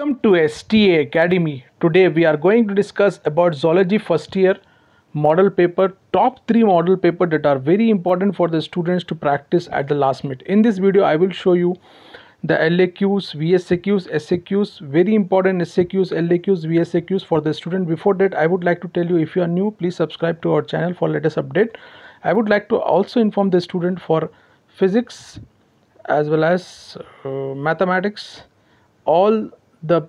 Welcome to STA Academy. Today we are going to discuss about zoology first year model paper top 3 model paper that are very important for the students to practice at the last minute. In this video I will show you the LAQs, VSAQs, SAQs, very important SAQs, LAQs, VSAQs for the student. Before that I would like to tell you if you are new please subscribe to our channel for latest update. I would like to also inform the student for physics as well as uh, mathematics all the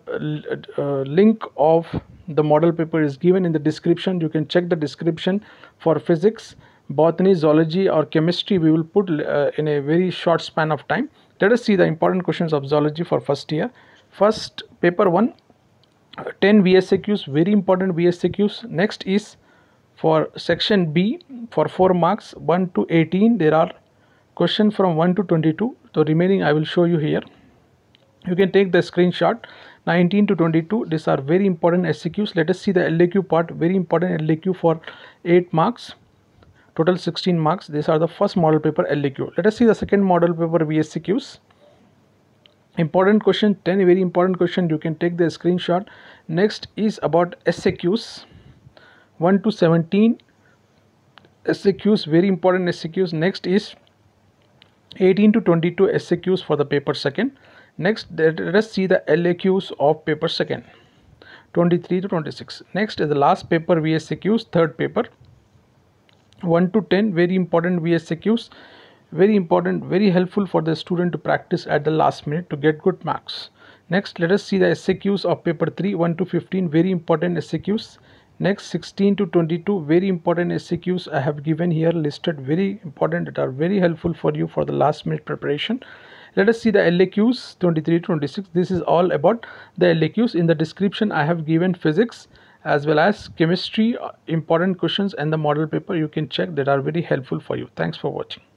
uh, link of the model paper is given in the description you can check the description for physics botany zoology or chemistry we will put uh, in a very short span of time let us see the important questions of zoology for first year first paper 1 10 vsaqs very important vsaqs next is for section b for 4 marks 1 to 18 there are question from 1 to 22 the remaining i will show you here you can take the screenshot 19 to 22 these are very important SCQs let us see the LAQ part very important LAQ for 8 marks total 16 marks these are the first model paper LAQ let us see the second model paper VSCQs important question 10 very important question you can take the screenshot next is about SQs 1 to 17 SQs very important SQs. next is 18 to 22 SQs for the paper second next let us see the laqs of paper second 23 to 26 next is the last paper vsaqs third paper 1 to 10 very important vsaqs very important very helpful for the student to practice at the last minute to get good marks next let us see the saqs of paper 3 1 to 15 very important saqs next 16 to 22 very important sqs i have given here listed very important that are very helpful for you for the last minute preparation let us see the laqs 23 26 this is all about the laqs in the description i have given physics as well as chemistry uh, important questions and the model paper you can check that are very helpful for you thanks for watching